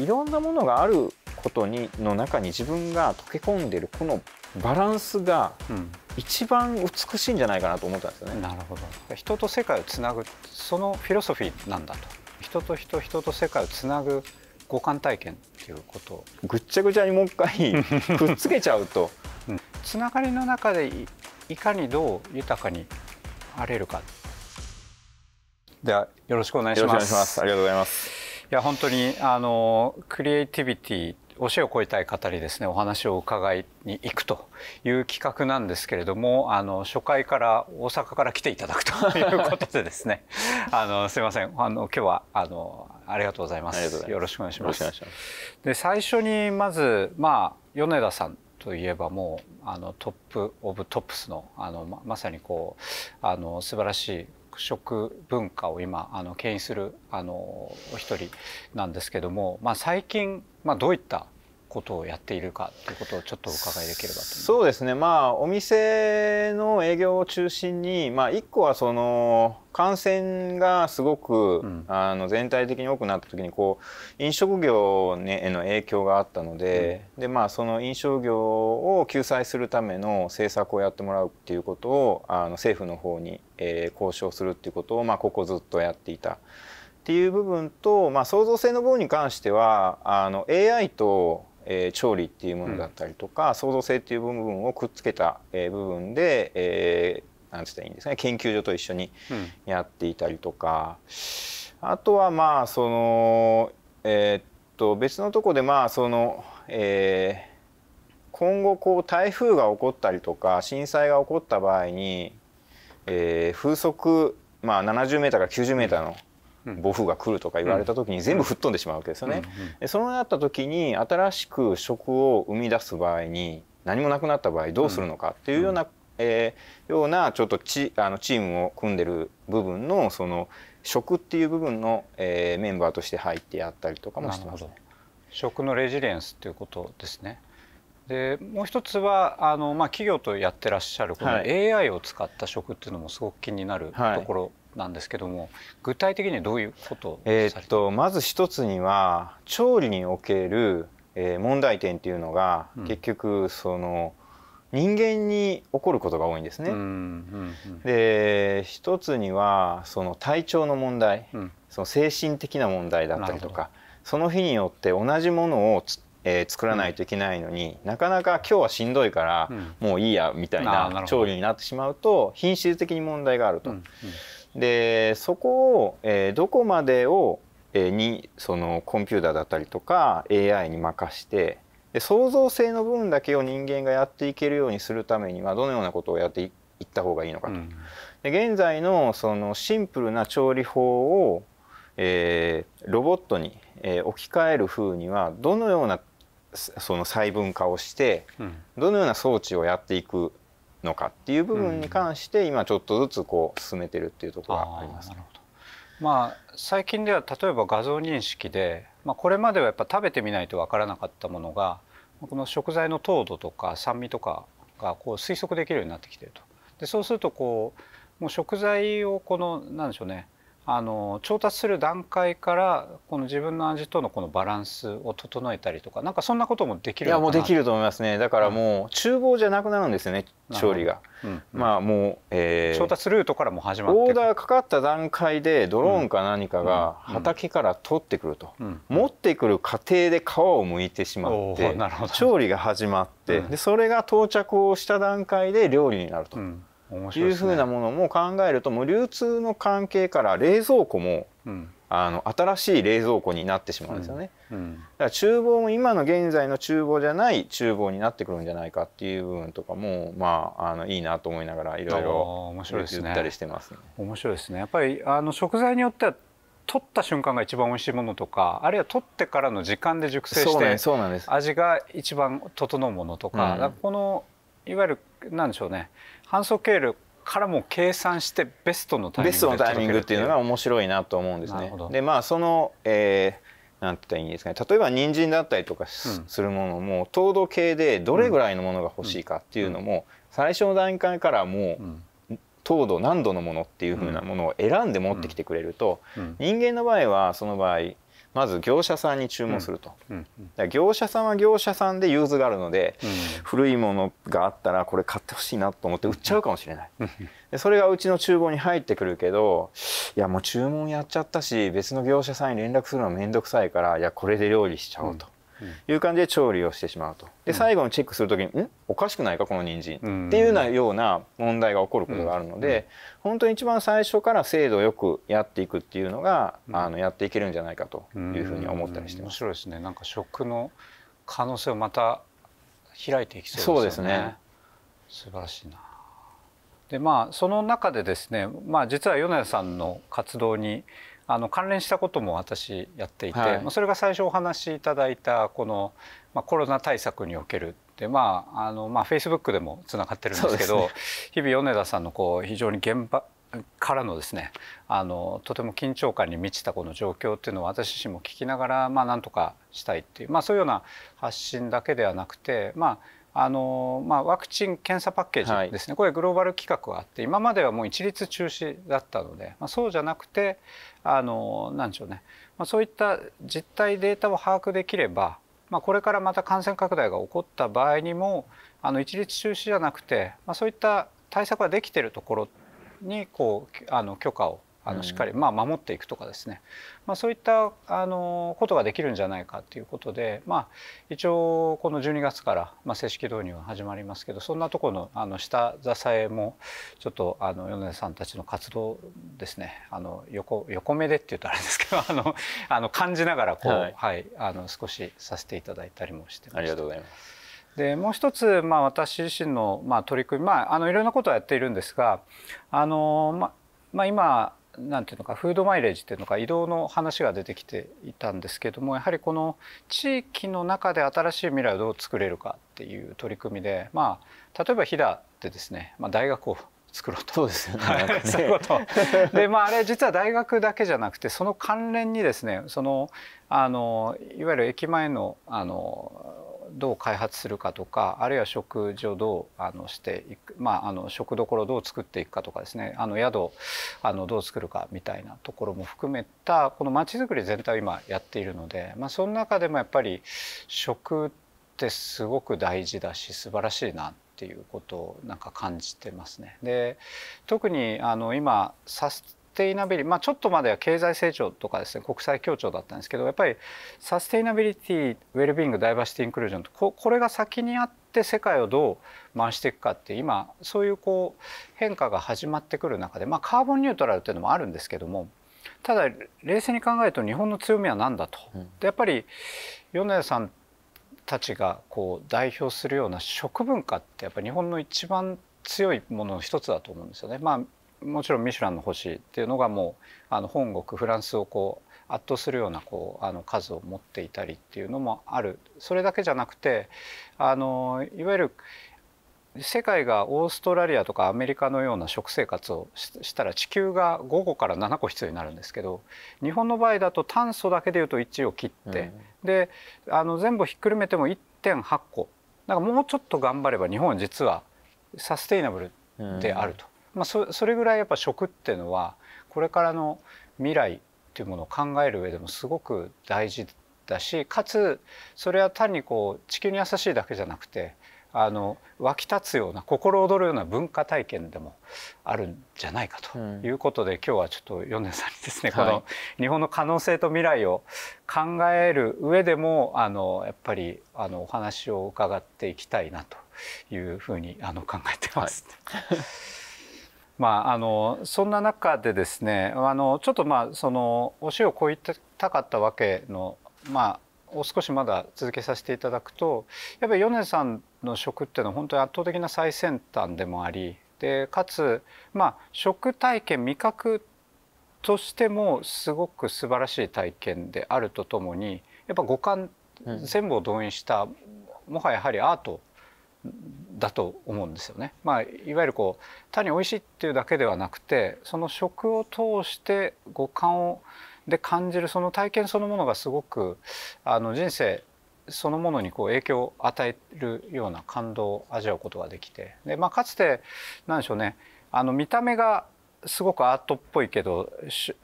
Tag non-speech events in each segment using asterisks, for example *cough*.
いろんなものがあることにの中に自分が溶け込んでるこのバランスが一番美しいんじゃないかなと思ったんですよね。うん、なるほど人と世界をつなぐそのフィロソフィーなんだと人と人人と世界をつなぐ五感体験っていうことぐっちゃぐちゃにもう一回 *laughs* くっつけちゃうと、うん、つながりの中でいかにどう豊かにあれるかではよろしくお願いしますありがとうございますや本当にあのクリエイティビティ教えを超えたい方にですねお話を伺いに行くという企画なんですけれどもあの初回から大阪から来ていただくと *laughs* いうことでですねあのすいませんあの今日はあのありがとうございますよろしくお願いしますで最初にまずまあ米田さんといえばもうあのトップオブトップスのあのまさにこうあの素晴らしい食文化を今あの牽引するあのお一人なんですけども、まあ、最近、まあ、どういったことをやっているかということをちょっとお伺いできればとそうですねまあお店の営業を中心に、まあ、1個はその感染がすごく、うん、あの全体的に多くなった時にこう飲食業への影響があったのでうん、でまあ、その飲食業を救済するための政策をやってもらうっていうことをあの政府の方に、えー、交渉するっていうことを、まあ、ここずっとやっていた。っていう部分と、まあ、創造性の部分に関してはあの AI とえー、調理っていうものだったりとか、創造性っていう部分をくっつけた、えー、部分で、えー、なんつったらいいんですかね研究所と一緒にやっていたりとか、あとはまあそのえー、っと別のとこでまあその、えー、今後こう台風が起こったりとか震災が起こった場合に、えー、風速まあ70メーターから90メーターの、暴風が来るとか言われた時に全部吹っ飛んでしまうわけですよね。でそうなった時に新しく職を生み出す場合に何もなくなった場合どうするのかっていうような、えー、ようなちょっとチあのチームを組んでる部分のその職っていう部分の、えー、メンバーとして入ってやったりとかもしてます、ね、食のレジリエンスっていうことですね。でもう一つはあの、まあ、企業とやってらっしゃるこの AI を使った職っていうのもすごく気になるところなんですけども具体的にどういうことえっとまず一つには調理における、えー、問題点っていうのが、うん、結局その人間に起こることが多いんですね。で一つにはその体調の問題、うん、その精神的な問題だったりとかその日によって同じものをえー、作らないといけないのに、うん、なかなか今日はしんどいから、うん、もういいやみたいな調理になってしまうと品質的に問題があると。うんでそこを、えー、どこまでを、えー、にそのコンピューターだったりとか AI に任してで創造性の部分だけを人間がやっていけるようにするためにはどのようなことをやっていった方がいいのかと。うん、で現在のそのシンプルな調理法を、えー、ロボットに、えー、置き換えるふうにはどのようなその細分化をして、うん、どのような装置をやっていくのかっていう部分に関して今ちょっとずつこう進めてるっていうところがあります、ねうん、まあ、最近では例えば画像認識で、まあ、これまではやっぱ食べてみないと分からなかったものがこの食材の糖度とか酸味とかがこう推測できるようになってきてると。でそうするとこうもう食材をこのなんでしょうねあの調達する段階からこの自分の味とのこのバランスを整えたりとかなんかそんなこともできるいやもうできると思いますねだからもう厨房じゃなくなるんですよね、調理が、うん、まあもう、えー、調達ルートからも始まってオーダーかかった段階でドローンか何かが畑から取ってくると、うん、持ってくる過程で皮を剥いてしまって調理が始まって、でそれが到着をした段階で料理になると。いうふうなものも考えると、ね、もう流通の関係から冷蔵庫も、うん、あの新しい冷蔵庫になってしまうんですよね、うんうん、だから厨房も今の現在の厨房じゃない厨房になってくるんじゃないかっていう部分とかもまああのいいなと思いながらいろいろ言ったりしてますね。面白いですね、ね、やっぱりあの食材によっては取った瞬間が一番美味しいものとかあるいは取ってからの時間で熟成して味が一番整うものとかうん、かこのいわゆる何でしょうね反則経路からも計算してベストのタイミングベストのタイミングっていうのが面白いなと思うんですね。でまあその、えー、なんて言ったらいいんですかね例えば人参だったりとかするものも、うん、糖度計でどれぐらいのものが欲しいかっていうのも、最初の段階からもう、うん糖度何度のものっていうふうなものを選んで持ってきてくれると、人間の場合はその場合まず業者さんに注文すると、うんうん、業者さんは業者さんで融通があるので、うん、古いものがあったらこれ買ってほしいなと思って売っちゃうかもしれない、でそれがうちの厨房に入ってくるけどいやもう注文やっちゃったし別の業者さんに連絡するのは面倒くさいからいやこれで料理しちゃおうと。いう感じで調理をしてしまうとで最後にチェックする時に「うんおかしくないかこの人参っていうようなような問題が起こることがあるので本当に一番最初から精度よくやっていくっていうのがあのやっていけるんじゃないかというふうに思ったりしてます。面白いですねなんか食の可能性をまた開いていきそうですね。すね素晴らしいなでまあその中でですね、まあ、実は米田さんの活動にあの関連したことも私やっていて、はい、まそれが最初お話しいただいたこの、まあ、コロナ対策におけるでまああのまあフェイスブックでもつながってるんですけど、ね、日々米田さんのこう非常に現場からのですねあのとても緊張感に満ちたこの状況っていうのを私自身も聞きながらまあなんとかしたいっていう、まあ、そういうような発信だけではなくてまああのまあ、ワクチン・検査パッケージですね、はい、これグローバル規格があって今まではもう一律中止だったので、まあ、そうじゃなくてあのなんでしょうね、まあ、そういった実態データを把握できれば、まあ、これからまた感染拡大が起こった場合にもあの一律中止じゃなくて、まあ、そういった対策ができているところにこうあの許可をあのしっかりまあ守っていくとかですね、まあ、そういったあのことができるんじゃないかということで、まあ、一応この12月から、まあ、正式導入は始まりますけどそんなところのあの下支えもちょっとあの米田さんたちの活動ですねあの横横目でって言うとあれですけど *laughs* あのあの感じながらこう、はい、はい、あの少しさせていただいたりもしてましありがとうございますでもう一つ、まあ、私自身の、まあ、取り組み、まあ、あのいろんなことをやっているんですがあの、まあ、まあ、今なんていうのかフードマイレージっていうのか移動の話が出てきていたんですけどもやはりこの地域の中で新しい未来をどう作れるかっていう取り組みでまあ例えば飛騨でですね、まあ、大学を作ろうとそうですよね。はい、そういうこと。で、まああれ実は大学だけじゃなくてその関連にですね、そのあのいわゆる駅前のあのどう開発するかとかあるいは食事をどうあのしていく、まあ、あの食どころをどう作っていくかとかですねあの宿をあのどう作るかみたいなところも含めたこのまちづくり全体を今やっているので、まあ、その中でもやっぱり食ってすごく大事だし素晴らしいなっていうことをなんか感じてますね。で特にあの今サステイナビリまあ、ちょっとまでは経済成長とかですね国際協調だったんですけどやっぱりサステイナビリティウェルビーングダイバーシティインクルージョンとここれが先にあって世界をどう回していくかって今そういうこう変化が始まってくる中で、まあ、カーボンニュートラルっていうのもあるんですけどもただ冷静に考えると日本の強みは何だと。でやっぱり米田さんたちがこう代表するような食文化ってやっぱ日本の一番強いものの一つだと思うんですよね。まあもちろん「ミシュランの星」っていうのがもうあの本国フランスをこう圧倒するようなこうあの数を持っていたりっていうのもあるそれだけじゃなくてあのいわゆる世界がオーストラリアとかアメリカのような食生活をしたら地球が5個から7個必要になるんですけど日本の場合だと炭素だけでいうと1を切って、うん、であの全部ひっくるめても1.8個だからもうちょっと頑張れば日本は実はサステイナブルであると。まあ、そそれぐらいやっぱ食っていうのはこれからの未来っていうものを考える上でもすごく大事だしかつそれは単にこう地球に優しいだけじゃなくてあの湧き立つような心躍るような文化体験でもあるんじゃないかということで、うん、今日はちょっと米津さんにですね、はい、この日本の可能性と未来を考える上でもあのやっぱりあのお話を伺っていきたいなというふうにあの考えてます。はいまあ、あのそんな中でですねあのちょっとまあそのお塩を超えたかったわけのまあを少しまだ続けさせていただくとやっぱり米さんの食っていうのは本当に圧倒的な最先端でもありでかつ、まあ、食体験味覚としてもすごく素晴らしい体験であるとともにやっぱ五感全部を動員した、もはやはりアートだと思うんですよね。まあ、いわゆるこう単に美味しいっていうだけではなくてその食を通して五感をで感じるその体験そのものがすごくあの人生そのものにこう影響を与えるような感動を味わうことができてで、まあ、かつて何でしょうねあの見た目がすごくアートっぽいけど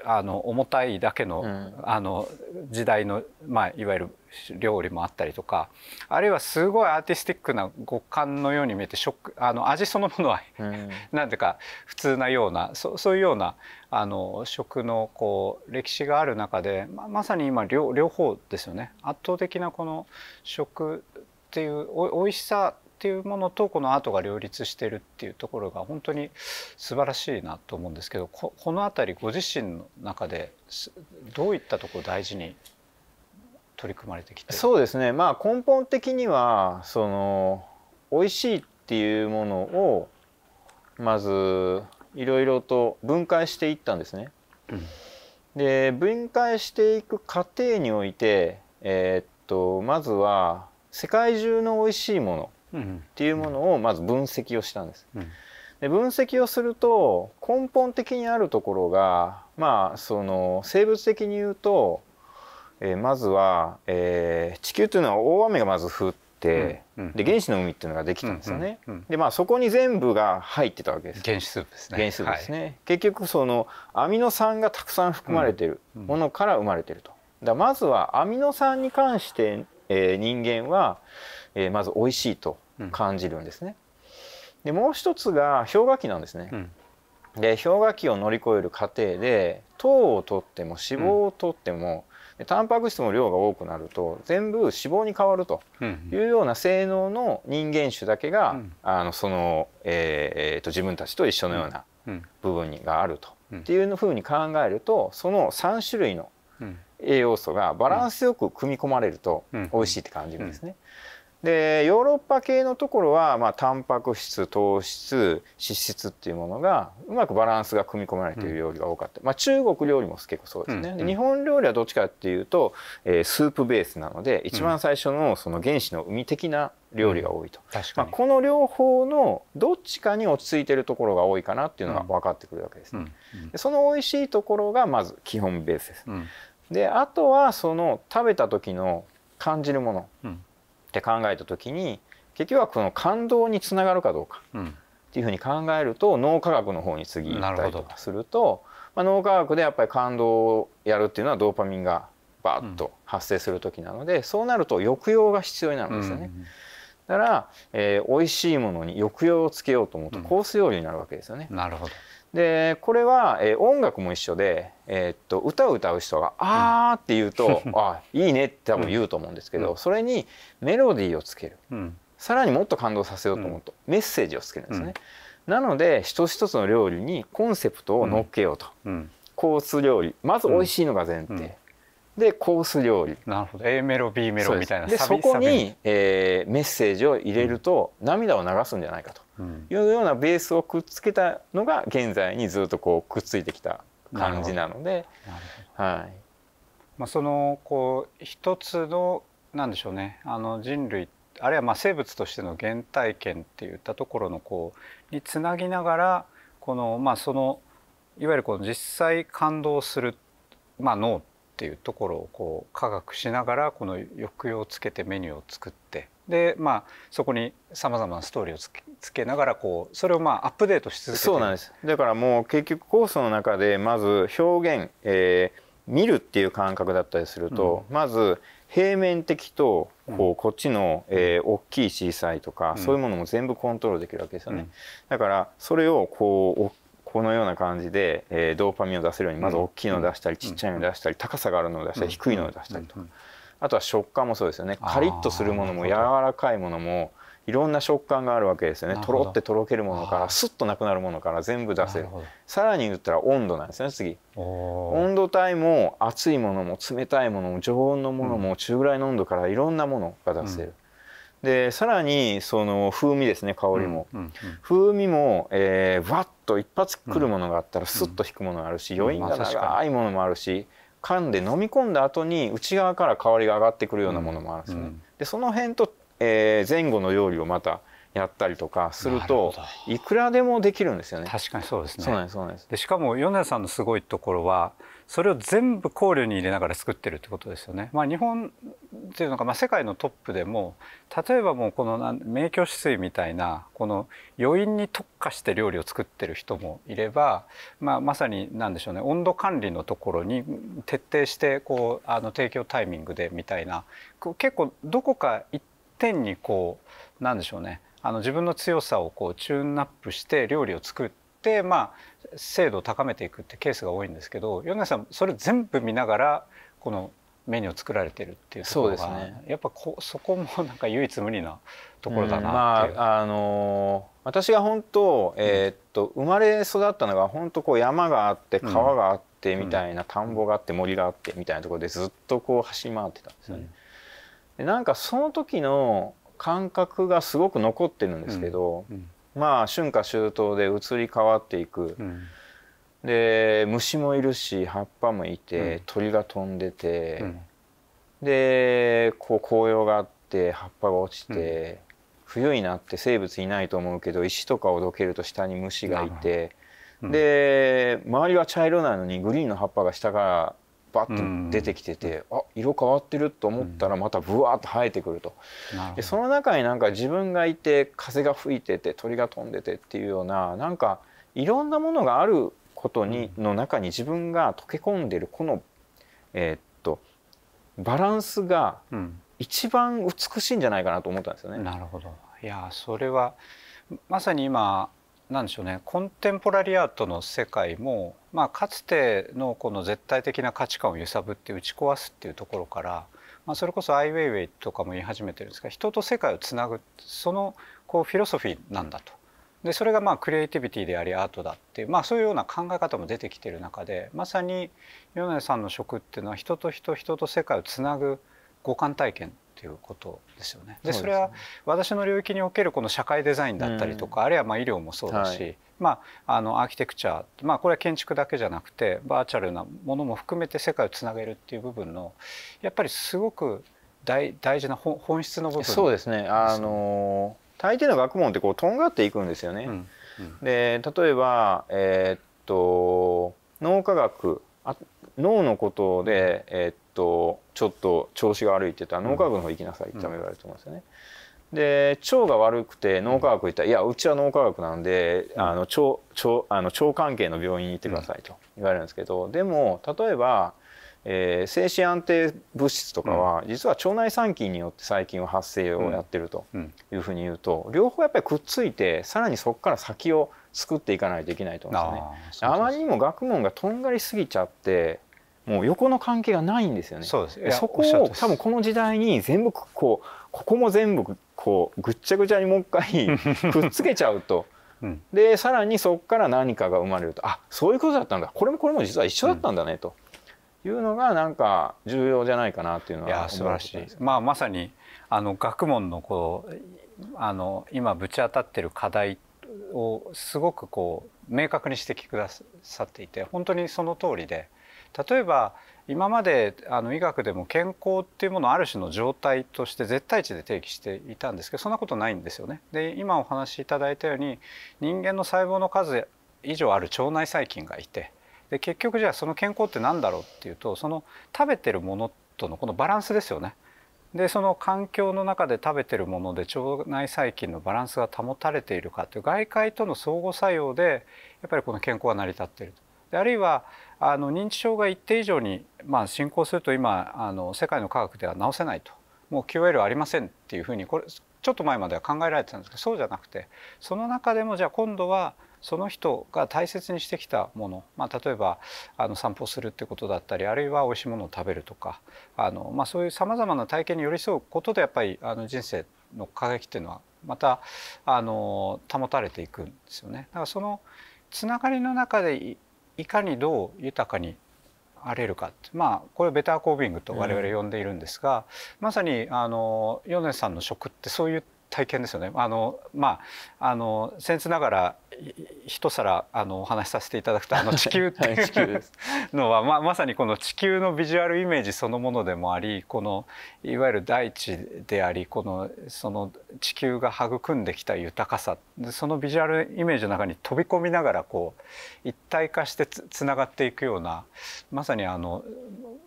あの重たいだけのうん、あの時代の、まあ、いわゆる料理もあったりとかあるいはすごいアーティスティックな五感のように見えて食あの味そのものは、うん、なんていうか普通なようなそそういうようなあの食のこう歴史がある中で、ままさに今両両方ですよね。圧倒的なこの食っていうおおいしさっていうものとこのアートが両立してるっていうところが本当に素晴らしいなと思うんですけどここの辺りご自身の中でどういったところを大事に取り組まれてきてそうですねまあ根本的にはその美味しいっていうものをまずいろいろと分解していったんですね。うん、で分解していく過程において、えー、っとまずは世界中の美味しいものっていうものをまず分析をしたんです。で分析をすると根本的にあるところがまあその生物的に言うと、えー、まずは、えー、地球というのは大雨がまず降って、うん、で原子の海っていうのができたんですよね。うんうん、でまあそこに全部が入ってたわけです。原子スープですね。原子スープですね。はい、結局そのアミノ酸がたくさん含まれているものから生まれてると。だまずはアミノ酸に関して、えー、人間は、えー、まず美味しいと。感じるんですね。でもう一つが氷河期なんですね。で氷河期を乗り越える過程で糖を取っても脂肪を取っても、うん、タンパク質の量が多くなると全部脂肪に変わるというような性能の人間種だけが、うん、あのその、えー、えー、と自分たちと一緒のような部分に、があると、うん、っていうふうに考えるとその3種類の栄養素がバランスよく組み込まれると美味しいって感じるんですね。うんでヨーロッパ系のところは、まあ、タンパク質糖質脂質っていうものがうまくバランスが組み込まれている料理が多かった、うん、まあ、中国料理も結構そうですね、うんうん、日本料理はどっちかっていうと、えー、スープベースなので一番最初のその原始の海的な料理が多いと、うん、まあ、この両方のどっちかに落ち着いてるところが多いかなっていうのが分かってくるわけですね、でその美味しいところがまず基本ベースです、であとはその食べた時の感じるもの、って考えた時に結局はこの感動につながるかどうかっていうふうに考えると脳科学の方に次行ったりとかすると、まあ、脳科学でやっぱり感動をやるっていうのはドーパミンがバッと発生する時なので、そうなると抑揚が必要になるんですよね。だから、えー、美味しいものに抑揚をつけようと思うとコース料理になるわけですよね。なるほど。でこれは、えー、音楽も一緒で、えー、っと歌を歌う人が「あー」って言うと「*laughs* あいいね」って多分言うと思うんですけど、それにメロディーをつける、さらにもっと感動させようと思うと、メッセージをつけるんですね。なので一つ一つの料理にコンセプトを乗っけようと、コース料理まず美味しいのが前提、でコース料理なるほど A メロ B メロみたいなでそこに、えー、メッセージを入れると、うん、涙を流すんじゃないかというようなベースをくっつけたのが現在にずっとこうくっついてきた感じなので、はいまあ、そのこう一つのなんでしょうねあの人類あるいはまあ生物としての原体験っていったところのこうにつなぎながらこのまあそのいわゆるこの実際感動する、まあ、脳っていうところをこう科学しながらこの抑揚をつけてメニューを作ってでまあそこにさまざまなストーリーをつけつけながらこうそれをまあアップデートし続けてそうなんですだからもう結局コースの中でまず表現、えー、見るっていう感覚だったりすると、うん、まず平面的とこうこっちの、えー、大きい小さいとか、うん、そういうものも全部コントロールできるわけですよね、うん、だからそれをこう大このような感じで、えー、ドーパミンを出せるようにまず大きいのを出したり、ちっちゃいのを出したり高さがあるのを出したり、低いのを出したりとか、あとは食感もそうですよねカリッとするものも柔らかいものもいろんな食感があるわけですよねとろってとろけるものからスッとなくなるものから全部出せるさらに言ったら温度なんですね次温度帯も熱いものも冷たいものも常温のものも中ぐらいの温度からいろんなものが出せる、うん、でさらにその風味ですね香りも、うんうん、風味も、えわっと一発くるものがあったらスッと引くものがあるし、余韻が長いものもあるし噛んで飲み込んだ後に内側から香りが上がってくるようなものもあるんですね。でその辺と、えー、前後の料理をまたやったりとかするといくらでもできるんですよね。確かにそうですね。そうなんですそうなんです。でしかも米田さんのすごいところはそれを全部考慮に入れながら作ってるってことですよね。まあ、日本っていうのが、まあ、世界のトップでも例えばもうこの名挙止水みたいなこの余韻に特化して料理を作ってる人もいれば、まあ、まさに何でしょうね温度管理のところに徹底してこうあの提供タイミングでみたいな結構どこか一点にこう何でしょうねあの自分の強さをこうチューンアップして料理を作って、まあ、精度を高めていくってケースが多いんですけど米さんそれ全部見ながらこのメニューを作られてるっていうところが、ね、やっぱこそこもなんか唯一無二なところだなっていう。うん、まああのー、私が本当、えー、っと生まれ育ったのが本当こう山があって川があってみたいな、うん、田んぼがあって森があってみたいなところでずっとこう走り回ってたんですよね。うん、でなんかその時の感覚がすごく残ってるんですけど、うんまあ春夏秋冬で移り変わっていく、うん、で虫もいるし葉っぱもいて、うん、鳥が飛んでて、でこう紅葉があって葉っぱが落ちて、冬になって生物いないと思うけど石とかをどけると下に虫がいて。で周りは茶色なのにグリーンの葉っぱが下からバッと出てきてて、あ色変わってると思ったらまたブワッと生えてくると、でその中になんか自分がいて風が吹いてて鳥が飛んでてっていうようななんかいろんなものがあることに、の中に自分が溶け込んでるこの、えー、っとバランスが一番美しいんじゃないかなと思ったんですよね。なるほどいやそれはまさに今なんでしょうねコンテンポラリーアートの世界も、まあ、かつてのこの絶対的な価値観を揺さぶって打ち壊すっていうところから、まあ、それこそアイ・ウェイウェイとかも言い始めてるんですが人と世界をつなぐそのこうフィロソフィーなんだと。でそれがまあクリエイティビティでありアートだっていう、まあ、そういうような考え方も出てきてる中でまさに米さんの職っていうのは人と人人と世界をつなぐ五感体験っていうことですよね。でそれは私の領域におけるこの社会デザインだったりとか、うん、あるいはま医療もそうだし、はい、まあ、あのアーキテクチャまあ、これは建築だけじゃなくてバーチャルなものも含めて世界をつなげるっていう部分のやっぱりすごく大大事な本質の部分そうですねあの大抵の学問ってこうとんがっていくんですよね。うんうん、で例えば、えー、っと脳科学あ脳のことで、えー、っとちょっと調子が悪いって言ったら脳科学の方行きなさいって言われると思うんですよね。で腸が悪くて脳科学行ったら「いやうちは脳科学なんであの腸腸あの腸関係の病院に行ってください」と言われるんですけど、でも例えば、えー、精神安定物質とかは、実は腸内細菌によって細菌は発生をやってるというふうに言うと、両方やっぱりくっついてさらにそこから先を作っていかないといけないと思うんですね。あまりにも学問がとんがりすぎちゃってもう横の関係がないんですよね。そこを多分この時代に全部こうここも全部こうぐっちゃぐちゃにもう一回 *laughs* くっつけちゃうと。うん、でさらにそこから何かが生まれるとあそういうことだったんだこれもこれも実は一緒だったんだね、というのがなんか重要じゃないかなっていうのは素晴らしいまあ、まさにあの学問のこうあの今ぶち当たってる課題をすごくこう明確に指摘くださっていて本当にその通りで例えば今まであの医学でも健康っていうものをある種の状態として絶対値で定義していたんですけどそんなことないんですよね。で今お話しいただいたように人間の細胞の数以上ある腸内細菌がいてで結局じゃあその健康って何だろうっていうとその食べてるものとのこのバランスですよね。でその環境の中で食べてるもので腸内細菌のバランスが保たれているかという外界との相互作用でやっぱりこの健康が成り立っていると。であるいはあの認知症が一定以上に、まあ、進行すると今あの世界の科学では治せないともう QL ありませんっていうふうにこれちょっと前までは考えられてたんですけどそうじゃなくてその中でもじゃあ今度はその人が大切にしてきたもの、まあ、例えばあの散歩するってことだったりあるいは美味しいものを食べるとかあの、まあ、そういうさまざまな体験に寄り添うことでやっぱりあの人生の輝きっていうのはまたあの保たれていくんですよね。だからそのつながりの中でいかにどう豊かにあれるかまあこれをベターコービングと我々呼んでいるんですが、まさにあの米さんの食ってそういった体験ですよね。あのまああの僭越ながら一皿あのお話しさせていただくとあの地球っていうのは、ままさにこの地球のビジュアルイメージそのものでもありこのいわゆる大地でありこのその地球が育んできた豊かさそのビジュアルイメージの中に飛び込みながらこう一体化してつつながっていくようなまさにあの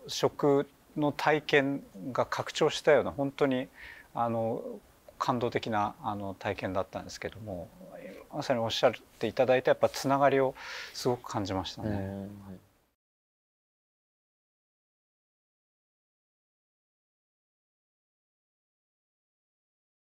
食の体験が拡張したような本当にあの感動的なあの体験だったんですけどもまさにおっしゃっていただいたやっぱつながりをすごく感じましたね。はい